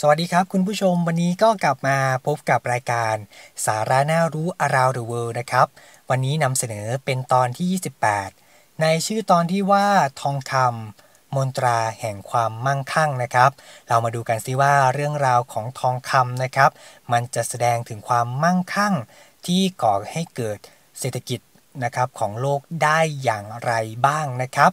สวัสดีครับ คุณผู้ชมวันนี้ก็กลับมาพบกับรายการสาระน่ารู้ Around the World นะครับ วันนี้นำเสนอเป็นตอนที่ 28 ในชื่อตอนที่ว่าทองคำมนตราแห่งความมั่งคั่งนะครับ เรามาดูกันซิว่าเรื่องราวของทองคำนะครับ มันจะแสดงถึงความมั่งคั่งที่ก่อให้เกิดเศรษฐกิจนะครับของโลกได้อย่างไรบ้างนะครับ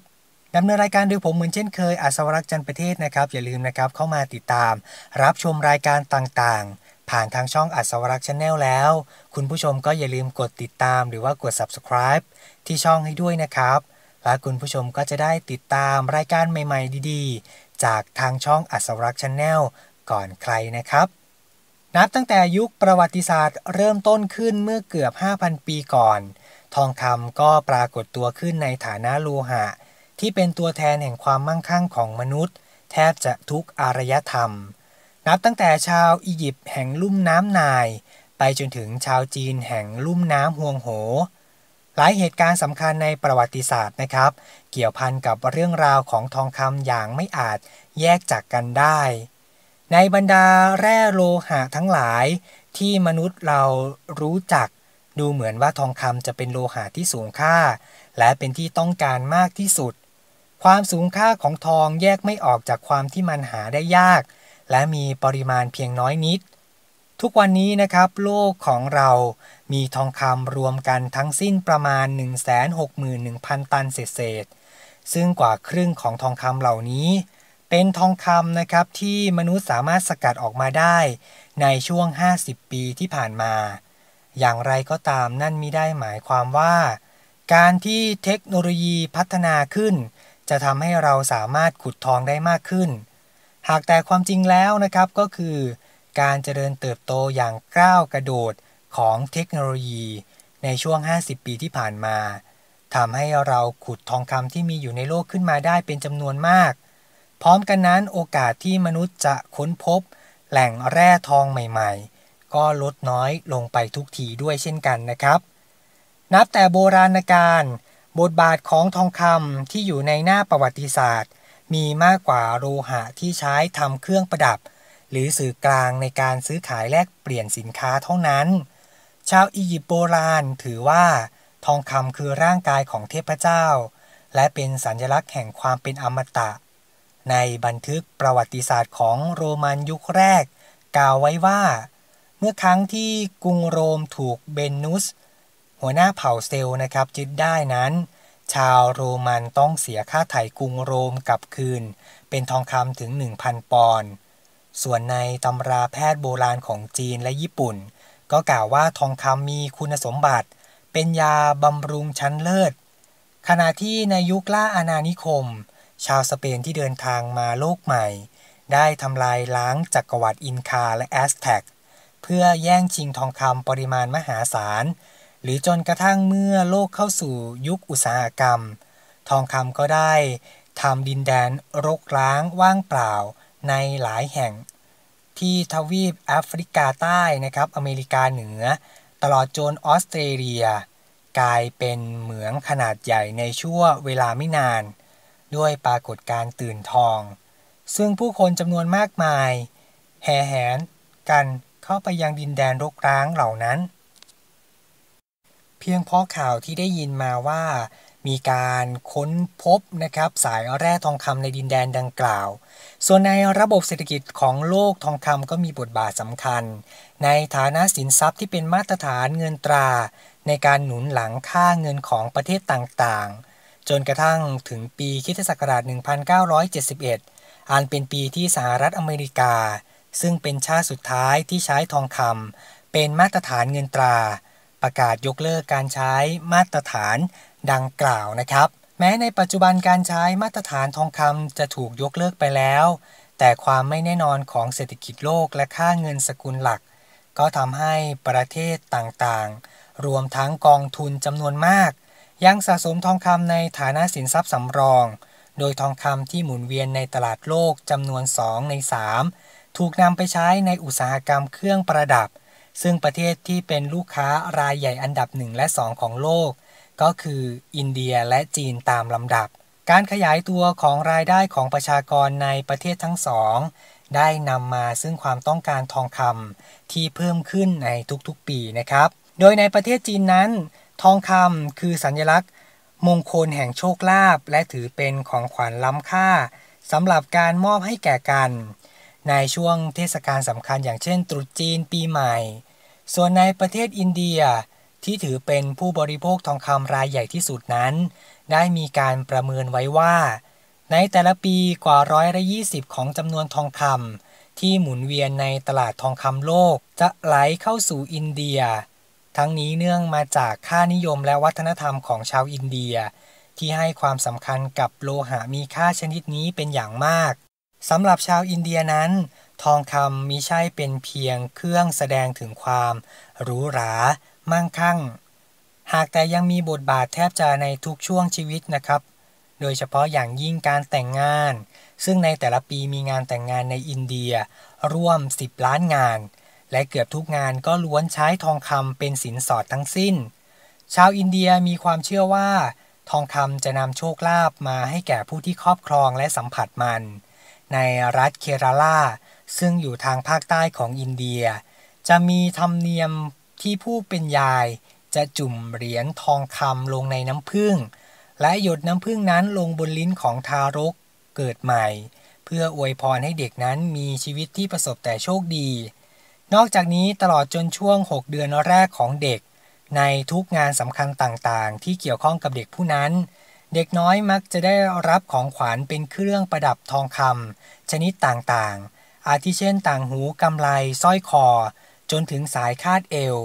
ดำเนินรายการโดยผมเหมือนเช่นเคยอัศวรักษ์จันประเทศนะครับอย่าลืมนะครับเข้ามาติดตาม รับชมรายการต่างๆ ผ่านทางช่องอัศวรักษ์ชาแนลแล้ว คุณผู้ชมก็อย่าลืมกดติดตามหรือว่ากด subscribe ที่ช่องให้ด้วยนะครับและคุณผู้ชมก็จะได้ติดตามรายการใหม่ ๆ ดีๆ จากทางช่องอัศวรักษ์ชาแนลก่อนใครนะครับ นับตั้งแต่ยุคประวัติศาสตร์เริ่มต้นขึ้นเมื่อเกือบ 5,000 ปีก่อน ทองคำก็ปรากฏตัวขึ้นในฐานะโลหะที่เป็นตัวแทนแห่งความมั่งคั่งของมนุษย์ แทบจะทุกอารยธรรม นับตั้งแต่ชาวอียิปต์แห่งลุ่มน้ำนาย ไปจนถึงชาวจีนแห่งลุ่มน้ำฮวงโห หลายเหตุการณ์สำคัญในประวัติศาสตร์นะครับ เกี่ยวพันกับเรื่องราวของทองคำอย่างไม่อาจแยกจากกันได้ ในบรรดาแร่โลหะทั้งหลายที่มนุษย์เรารู้จัก ดูเหมือนว่าทองคำจะเป็นโลหะที่สูงค่า และเป็นที่ต้องการมากที่สุดความสูงค่าของทองแยกไม่ออกจากความที่มันหาได้ยาก และมีปริมาณเพียงน้อยนิด ทุกวันนี้นะครับ โลกของเรามีทองคำรวมกันทั้งสิ้นประมาณ 161,000 ตันเศษ ซึ่งกว่าครึ่งของทองคำเหล่านี้ เป็นทองคำนะครับที่มนุษย์สามารถสกัดออกมาได้ในช่วง 50 ปีที่ผ่านมา อย่างไรก็ตามนั่นมิได้หมายความว่า การที่เทคโนโลยีพัฒนาขึ้นจะทำให้เราสามารถขุดทองได้มากขึ้น หากแต่ความจริงแล้วนะครับก็คือ การเจริญเติบโตอย่างก้าวกระโดดของเทคโนโลยีในช่วง 50 ปีที่ผ่านมาทำให้เราขุดทองคำที่มีอยู่ในโลกขึ้นมาได้เป็นจำนวนมาก พร้อมกันนั้นโอกาสที่มนุษย์จะค้นพบ แหล่งแร่ทองใหม่ๆ ก็ลดน้อยลงไปทุกทีด้วยเช่นกันนะครับ นับแต่โบราณกาลบทบาทของทองคำที่อยู่ในหน้าประวัติศาสตร์ มีมากกว่าโลหะที่ใช้ทำเครื่องประดับ หรือสื่อกลางในการซื้อขายแลกเปลี่ยนสินค้าเท่านั้น ชาวอียิปต์โบราณถือว่า ทองคำคือร่างกายของเทพเจ้า และเป็นสัญลักษณ์แห่งความเป็นอมตะ ในบันทึกประวัติศาสตร์ของโรมันยุคแรก กล่าวไว้ว่า เมื่อครั้งที่กรุงโรมถูกเบนนุสหัวหน้าเผ่าเซลนะครับยึดได้นั้น ชาวโรมันต้องเสียค่าไถ่กรุงโรมกลับคืน เป็นทองคำถึง 1,000 ปอนด์ส่วนในตำราแพทย์โบราณของจีนและญี่ปุ่น ก็กล่าวว่าทองคำมีคุณสมบัติ เป็นยาบำรุงชั้นเลิศ ขณะที่ในยุคล่าอาณานิคม ชาวสเปนที่เดินทางมาโลกใหม่ ได้ทำลายล้างจักรวรรดิอินคาและแอสแท็กเพื่อแย่งชิงทองคำปริมาณมหาศาลหรือจนกระทั่งเมื่อโลกเข้าสู่ยุคอุตสาหกรรม ทองคำก็ได้ทำดินแดนรกร้างว่างเปล่าในหลายแห่ง ที่ทวีปแอฟริกาใต้นะครับ อเมริกาเหนือ ตลอดจนออสเตรเลีย กลายเป็นเหมืองขนาดใหญ่ในชั่วเวลาไม่นาน ด้วยปรากฏการตื่นทอง ซึ่งผู้คนจำนวนมากมายแห่แหนกันเข้าไปยังดินแดนรกร้างเหล่านั้นเพียงเพราะข่าวที่ได้ยินมาว่า มีการค้นพบนะครับสายแร่ทองคำในดินแดนดังกล่าว ส่วนในระบบเศรษฐกิจของโลกทองคำก็มีบทบาทสำคัญ ในฐานะสินทรัพย์ที่เป็นมาตรฐานเงินตรา ในการหนุนหลังค่าเงินของประเทศต่าง ๆ จนกระทั่งถึงปีคิศักราช 1971อันเป็นปีที่สหรัฐอเมริกา ซึ่งเป็นชาติสุดท้ายที่ใช้ทองคำเป็นมาตรฐานเงินตราประกาศยกเลิกการใช้มาตรฐานดังกล่าวนะครับ แม้ในปัจจุบันการใช้มาตรฐานทองคำจะถูกยกเลิกไปแล้ว แต่ความไม่แน่นอนของเศรษฐกิจโลกและค่าเงินสกุลหลัก ก็ทำให้ประเทศต่างๆ รวมทั้งกองทุนจำนวนมาก ยังสะสมทองคำในฐานะสินทรัพย์สำรอง โดยทองคำที่หมุนเวียนในตลาดโลกจำนวน 2 ใน 3 ถูกนำไปใช้ในอุตสาหกรรมเครื่องประดับซึ่งประเทศที่เป็นลูกค้ารายใหญ่อันดับหนึ่งและสองของโลก ก็คืออินเดียและจีนตามลำดับ การขยายตัวของรายได้ของประชากรในประเทศทั้งสอง ได้นำมาซึ่งความต้องการทองคำที่เพิ่มขึ้นในทุกๆปีนะครับ โดยในประเทศจีนนั้น ทองคำคือสัญลักษณ์มงคลแห่งโชคลาภและถือเป็นของขวัญล้ำค่าสำหรับการมอบให้แก่กันในช่วงเทศกาลสำคัญอย่างเช่นตรุษจีนปีใหม่ ส่วนในประเทศอินเดีย ที่ถือเป็นผู้บริโภคทองคำรายใหญ่ที่สุดนั้น ได้มีการประเมินไว้ว่า ในแต่ละปีกว่าร้อยละยี่สิบของจำนวนทองคำที่หมุนเวียนในตลาดทองคำโลกจะไหลเข้าสู่อินเดีย ทั้งนี้เนื่องมาจากค่านิยมและวัฒนธรรมของชาวอินเดีย ที่ให้ความสำคัญกับโลหะมีค่าชนิดนี้เป็นอย่างมากสำหรับชาวอินเดียนั้น ทองคำมิใช่เป็นเพียงเครื่องแสดงถึงความหรูหรา มั่งคั่ง หากแต่ยังมีบทบาทแทบจะในทุกช่วงชีวิตนะครับ โดยเฉพาะอย่างยิ่งการแต่งงาน ซึ่งในแต่ละปีมีงานแต่งงานในอินเดีย ร่วม 10 ล้านงาน และเกือบทุกงานก็ล้วนใช้ทองคำเป็นสินสอดทั้งสิ้น ชาวอินเดียมีความเชื่อว่า ทองคำจะนำโชคลาภมาให้แก่ผู้ที่ครอบครองและสัมผัสมันในรัฐเคราลาซึ่งอยู่ทางภาคใต้ของอินเดีย จะมีธรรมเนียมที่ผู้เป็นยาย จะจุ่มเหรียญทองคำลงในน้ำผึ้งและหยดน้ำผึ้งนั้นลงบนลิ้นของทารกเกิดใหม่ เพื่ออวยพรให้เด็กนั้นมีชีวิตที่ประสบแต่โชคดี นอกจากนี้ตลอดจนช่วง 6 เดือนแรกของเด็ก ในทุกงานสำคัญต่างๆ ที่เกี่ยวข้องกับเด็กผู้นั้นเด็กน้อยมักจะได้รับของขวัญเป็นเครื่องประดับทองคำชนิดต่างๆ อาทิเช่นต่างหูกำไลสร้อยคอ จนถึงสายคาดเอว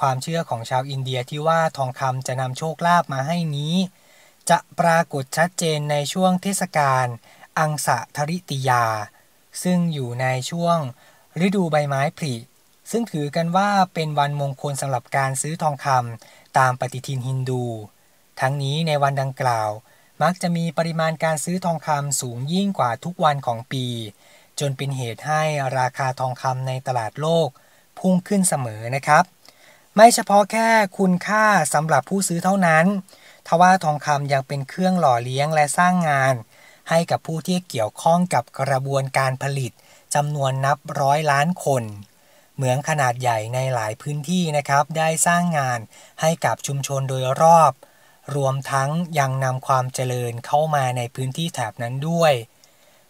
ความเชื่อของชาวอินเดียที่ว่าทองคำจะนำโชคลาภมาให้นี้ จะปรากฏชัดเจนในช่วงเทศกาลอังสะทริติยา ซึ่งอยู่ในช่วง ฤดูใบไม้ผลิซึ่งถือกันว่าเป็นวันมงคลสำหรับการซื้อทองคำตามปฏิทินฮินดูทั้งนี้ในวันดังกล่าว มักจะมีปริมาณการซื้อทองคำสูงยิ่งกว่าทุกวันของปี จนเป็นเหตุให้ราคาทองคำในตลาดโลก พุ่งขึ้นเสมอนะครับ ไม่เฉพาะแค่คุณค่าสำหรับผู้ซื้อเท่านั้นทว่าทองคำยังเป็นเครื่องหล่อเลี้ยงและสร้างงาน ให้กับผู้ที่เกี่ยวข้องกับกระบวนการผลิตจำนวนนับร้อยล้านคน เหมืองขนาดใหญ่ในหลายพื้นที่นะครับได้สร้างงานให้กับชุมชนโดยรอบรวมทั้งยังนำความเจริญเข้ามาในพื้นที่แถบนั้นด้วย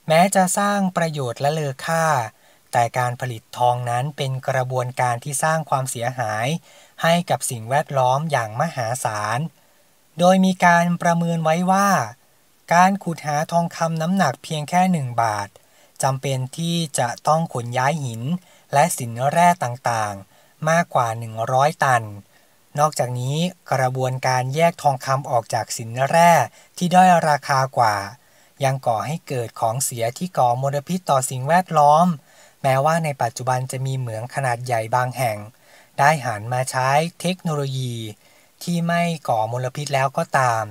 แม้จะสร้างประโยชน์และเลอค่า แต่การผลิตทองนั้นเป็นกระบวนการที่สร้างความเสียหาย ให้กับสิ่งแวดล้อมอย่างมหาศาล โดยมีการประเมินไว้ว่า การขุดหาทองคำน้ำหนักเพียงแค่หนึ่งบาทจำเป็นที่จะต้องขนย้ายหินและสินแร่ต่างๆ มากกว่า 100 ตันนอกจากนี้กระบวนการแยกทองคำออกจากสินแร่ที่ด้อยราคากว่า ยังก่อให้เกิดของเสียที่ก่อมลพิษต่อสิ่งแวดล้อม แม้ว่าในปัจจุบันจะมีเหมืองขนาดใหญ่บางแห่ง ได้หันมาใช้เทคโนโลยี ที่ไม่ก่อมลพิษแล้วก็ตาม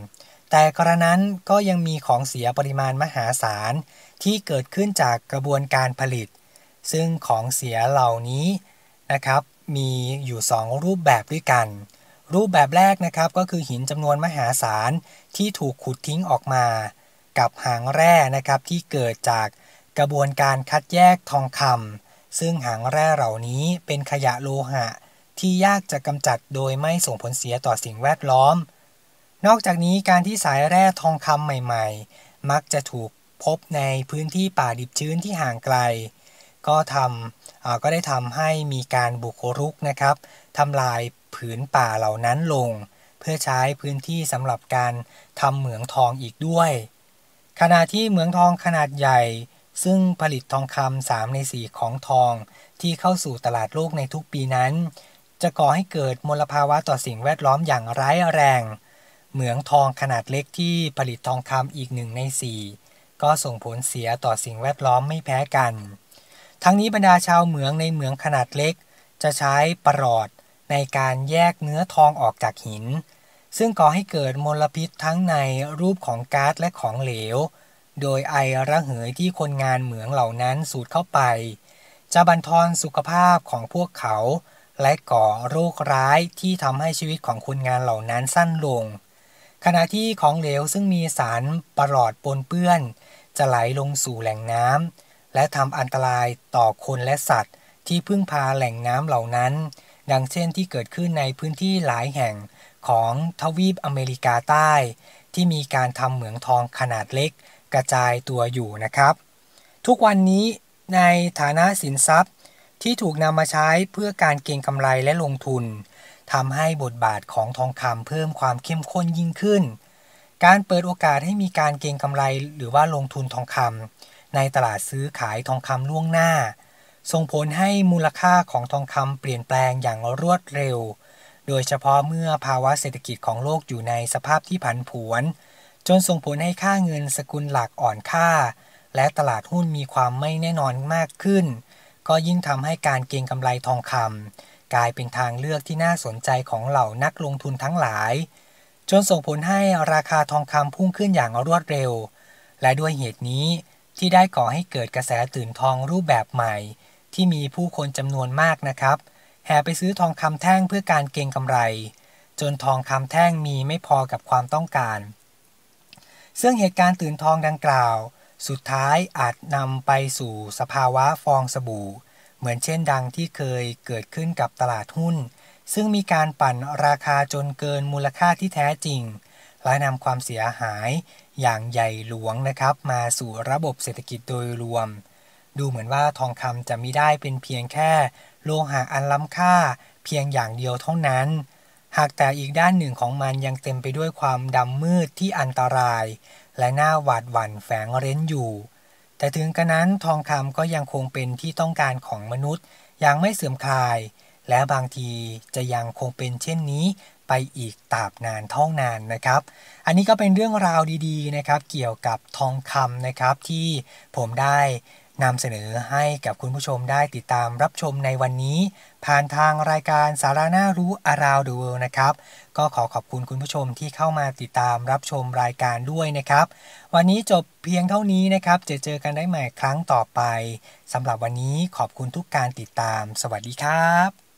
แต่กระนั้นก็ยังมีของเสียปริมาณมหาศาลที่เกิดขึ้นจากกระบวนการผลิต ซึ่งของเสียเหล่านี้นะครับมีอยู่ 2 รูปแบบด้วยกัน รูปแบบแรกนะครับก็คือหินจำนวนมหาศาลที่ถูกขุดทิ้งออกมา กับหางแร่นะครับที่เกิดจากกระบวนการคัดแยกทองคำซึ่งหางแร่เหล่านี้เป็นขยะโลหะ ที่ยากจะกำจัดโดยไม่ส่งผลเสียต่อสิ่งแวดล้อม นอกจากนี้การที่สายแร่ทองคำใหม่ๆ มักจะถูกพบในพื้นที่ป่าดิบชื้นที่ห่างไกลก็ทำก็ได้ทำให้มีการบุกรุกนะครับทำลายผืนป่าเหล่านั้นลง เพื่อใช้พื้นที่สำหรับการทำเหมืองทองอีกด้วย ขณะที่เหมืองทองขนาดใหญ่ ซึ่งผลิตทองคำสามในสี่ของทอง ที่เข้าสู่ตลาดโลกในทุกปีนั้น จะก่อให้เกิดมลภาวะต่อสิ่งแวดล้อมอย่างร้ายแรง เหมืองทองขนาดเล็กที่ผลิตทองคำอีกหนึ่งในสี่ก็ส่งผลเสียต่อสิ่งแวดล้อมไม่แพ้กันทั้งนี้บรรดาชาวเหมืองในเหมืองขนาดเล็ก จะใช้ประหลอดในการแยกเนื้อทองออกจากหิน ซึ่งก่อให้เกิดมลพิษทั้งในรูปของก๊าซและของเหลว โดยไอระเหยที่คนงานเหมืองเหล่านั้นสูดเข้าไป จะบั่นทอนสุขภาพของพวกเขา และก่อโรคร้ายที่ทำให้ชีวิตของคนงานเหล่านั้นสั้นลง ขณะที่ของเหลวซึ่งมีสารประหลอดปนเปื้อน จะไหลลงสู่แหล่งน้ำและทำอันตรายต่อคนและสัตว์ ที่พึ่งพาแหล่งน้ำเหล่านั้น ดังเช่น ที่เกิดขึ้นในพื้นที่หลายแห่งของทวีปอเมริกาใต้ ที่มีการทำเหมืองทองขนาดเล็ก กระจายตัวอยู่นะครับ ทุกวันนี้ในฐานะสินทรัพย์ ที่ถูกนำมาใช้เพื่อการเก็งกำไรและลงทุนทำให้บทบาทของทองคำเพิ่มความเข้มข้นยิ่งขึ้น การเปิดโอกาสให้มีการเก็งกำไรหรือว่าลงทุนทองคำในตลาดซื้อขายทองคำล่วงหน้าส่งผลให้มูลค่าของทองคำเปลี่ยนแปลงอย่างรวดเร็ว โดยเฉพาะเมื่อภาวะเศรษฐกิจของโลกอยู่ในสภาพที่ผันผวน จนส่งผลให้ค่าเงินสกุลหลักอ่อนค่า และตลาดหุ้นมีความไม่แน่นอนมากขึ้น ก็ยิ่งทำให้การเก็งกำไรทองคำกลายเป็นทางเลือกที่น่าสนใจของเหล่านักลงทุนทั้งหลาย จนส่งผลให้ราคาทองคำพุ่งขึ้นอย่างรวดเร็ว และด้วยเหตุนี้ที่ได้ก่อให้เกิดกระแสตื่นทองรูปแบบใหม่ ที่มีผู้คนจำนวนมากนะครับ แห่ไปซื้อทองคำแท่งเพื่อการเก็งกำไร จนทองคำแท่งมีไม่พอกับความต้องการ ซึ่งเหตุการณ์ตื่นทองดังกล่าว สุดท้ายอาจนำไปสู่สภาวะฟองสบู่ เหมือนเช่นดังที่เคยเกิดขึ้นกับตลาดหุ้น ซึ่งมีการปั่นราคาจนเกินมูลค่าที่แท้จริงและนำความเสียหายอย่างใหญ่หลวงนะครับ มาสู่ระบบเศรษฐกิจโดยรวม ดูเหมือนว่าทองคำจะไม่ได้เป็นเพียงแค่ โลหะอันล้ำค่าเพียงอย่างเดียวเท่านั้น หากแต่อีกด้านหนึ่งของมันยังเต็มไปด้วยความดำมืดที่อันตราย และน่าหวาดหวั่นแฝงเร้นอยู่ แต่ถึงกระนั้นทองคำก็ยังคงเป็นที่ต้องการของมนุษย์ ยังไม่เสื่อมคลาย และบางทีจะยังคงเป็นเช่นนี้ไปอีกตาบนานท่องนานนะครับ อันนี้ก็เป็นเรื่องราวดี ๆนะครับ เกี่ยวกับทองคำนะครับที่ผมได้นำเสนอให้กับคุณผู้ชมได้ติดตาม รับชมในวันนี้ ผ่านทางรายการสาระน่ารู้อาราวดูเวนะครับก็ขอขอบคุณคุณผู้ชมที่เข้ามาติดตามรับชมรายการด้วยนะครับ วันนี้จบเพียงเท่านี้นะครับจะเจอกันได้ใหม่ครั้งต่อไปสำหรับวันนี้ขอบคุณทุกการติดตาม สวัสดีครับ